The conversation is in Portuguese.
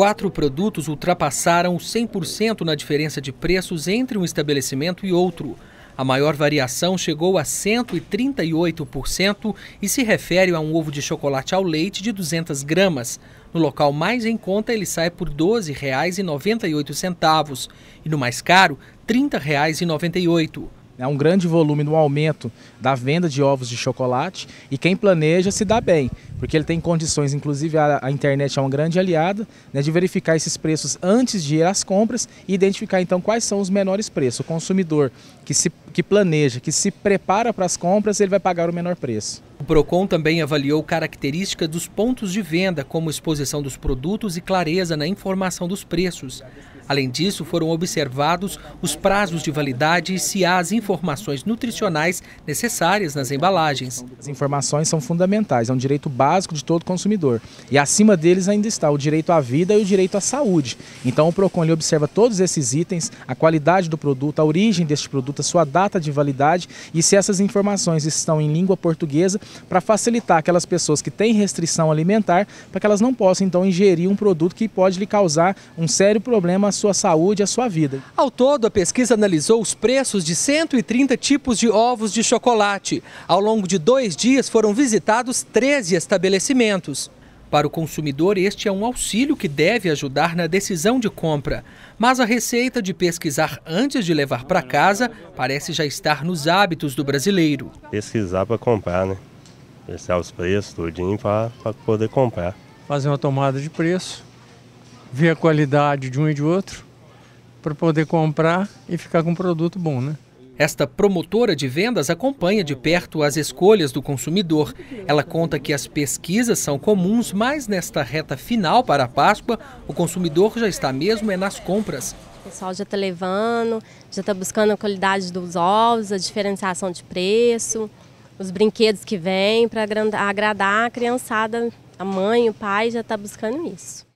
quatro produtos ultrapassaram 100% na diferença de preços entre um estabelecimento e outro. A maior variação chegou a 138% e se refere a um ovo de chocolate ao leite de 200 gramas. No local mais em conta, ele sai por R$ 12,98 e no mais caro, R$ 30,98 é um grande volume no aumento da venda de ovos de chocolate e quem planeja se dá bem, porque ele tem condições, inclusive a, a internet é uma grande aliada, né, de verificar esses preços antes de ir às compras e identificar então quais são os menores preços. O consumidor que, se, que planeja, que se prepara para as compras, ele vai pagar o menor preço. O PROCON também avaliou características dos pontos de venda, como exposição dos produtos e clareza na informação dos preços. Além disso, foram observados os prazos de validade e se há as informações nutricionais necessárias nas embalagens. As informações são fundamentais, é um direito básico de todo consumidor. E acima deles ainda está o direito à vida e o direito à saúde. Então o PROCON observa todos esses itens, a qualidade do produto, a origem deste produto, a sua data de validade e se essas informações estão em língua portuguesa para facilitar aquelas pessoas que têm restrição alimentar para que elas não possam então ingerir um produto que pode lhe causar um sério problema à sua saúde e a sua vida. Ao todo, a pesquisa analisou os preços de 130 tipos de ovos de chocolate. Ao longo de dois dias foram visitados 13 estabelecimentos. Para o consumidor, este é um auxílio que deve ajudar na decisão de compra. Mas a receita de pesquisar antes de levar para casa parece já estar nos hábitos do brasileiro. Pesquisar para comprar, né? Pesquisar os preços, tudinho, para poder comprar. Fazer uma tomada de preço ver a qualidade de um e de outro para poder comprar e ficar com um produto bom, né? Esta promotora de vendas acompanha de perto as escolhas do consumidor. Ela conta que as pesquisas são comuns, mas nesta reta final para a Páscoa, o consumidor já está mesmo é nas compras. O pessoal já está levando, já está buscando a qualidade dos ovos, a diferenciação de preço, os brinquedos que vêm para agradar a criançada. A mãe, o pai já está buscando isso.